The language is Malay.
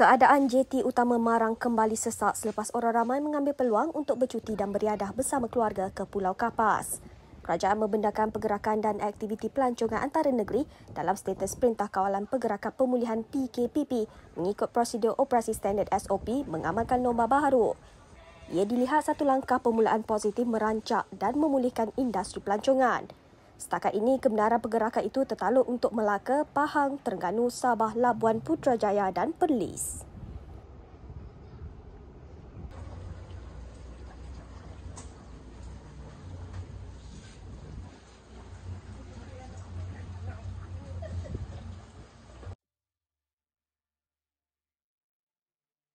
Keadaan JT Utama Marang kembali sesak selepas orang ramai mengambil peluang untuk bercuti dan beriadah bersama keluarga ke Pulau Kapas. Kerajaan membenarkan pergerakan dan aktiviti pelancongan antara negeri dalam status Perintah Kawalan Pergerakan Pemulihan PKPP mengikut prosedur operasi standard SOP mengamalkan norma baru. Ia dilihat satu langkah permulaan positif merancak dan memulihkan industri pelancongan. Setakat ini, kebenaran pergerakan itu tertalu untuk Melaka, Pahang, Terengganu, Sabah, Labuan, Putrajaya dan Perlis.